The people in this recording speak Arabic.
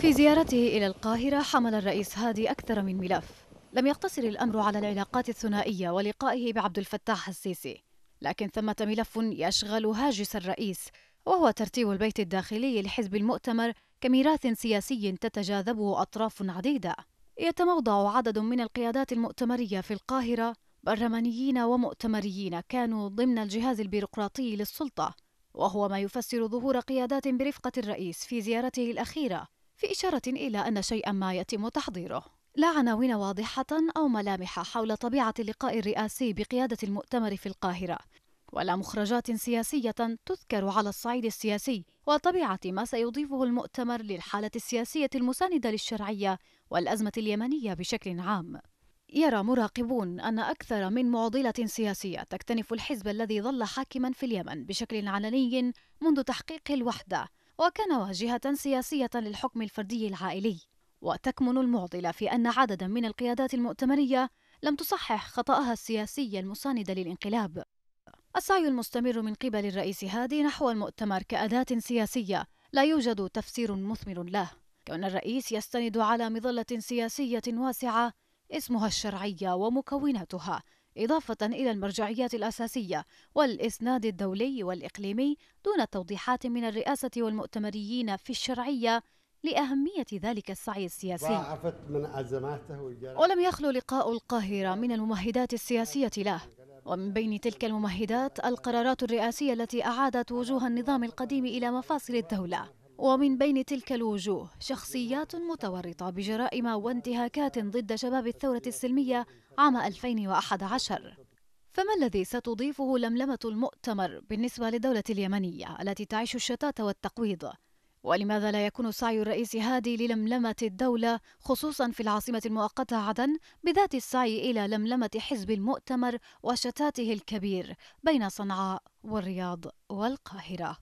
في زيارته إلى القاهرة حمل الرئيس هادي أكثر من ملف لم يقتصر الأمر على العلاقات الثنائية ولقائه بعبد الفتاح السيسي لكن ثمة ملف يشغل هاجس الرئيس وهو ترتيب البيت الداخلي لحزب المؤتمر كميراث سياسي تتجاذبه أطراف عديدة يتموضع عدد من القيادات المؤتمرية في القاهرة برلمانيين ومؤتمريين كانوا ضمن الجهاز البيروقراطي للسلطة وهو ما يفسر ظهور قيادات برفقة الرئيس في زيارته الأخيرة في إشارة إلى أن شيئا ما يتم تحضيره لا عناوين واضحة أو ملامح حول طبيعة اللقاء الرئاسي بقيادة المؤتمر في القاهرة ولا مخرجات سياسية تذكر على الصعيد السياسي وطبيعة ما سيضيفه المؤتمر للحالة السياسية المساندة للشرعية والأزمة اليمنية بشكل عام يرى مراقبون أن أكثر من معضلة سياسية تكتنف الحزب الذي ظل حاكما في اليمن بشكل علني منذ تحقيق الوحدة وكان واجهة سياسية للحكم الفردي العائلي وتكمن المعضلة في أن عددا من القيادات المؤتمرية لم تصحح خطأها السياسي المساند للانقلاب السعي المستمر من قبل الرئيس هادي نحو المؤتمر كأداة سياسية لا يوجد تفسير مثمر له كون الرئيس يستند على مظلة سياسية واسعة اسمها الشرعية ومكوناتها إضافة إلى المرجعيات الأساسية والإسناد الدولي والإقليمي دون توضيحات من الرئاسة والمؤتمريين في الشرعية لأهمية ذلك السعي السياسي من أزماته ولم يخلو لقاء القاهرة من الممهدات السياسية له ومن بين تلك الممهدات القرارات الرئاسية التي أعادت وجوه النظام القديم إلى مفاصل الدولة ومن بين تلك الوجوه شخصيات متورطة بجرائم وانتهاكات ضد شباب الثورة السلمية عام 2011 فما الذي ستضيفه لملمة المؤتمر بالنسبة للدولة اليمنية التي تعيش الشتات والتقويض؟ ولماذا لا يكون سعي الرئيس هادي للملمة الدولة خصوصا في العاصمة المؤقتة عدن بذات السعي إلى لملمة حزب المؤتمر وشتاته الكبير بين صنعاء والرياض والقاهرة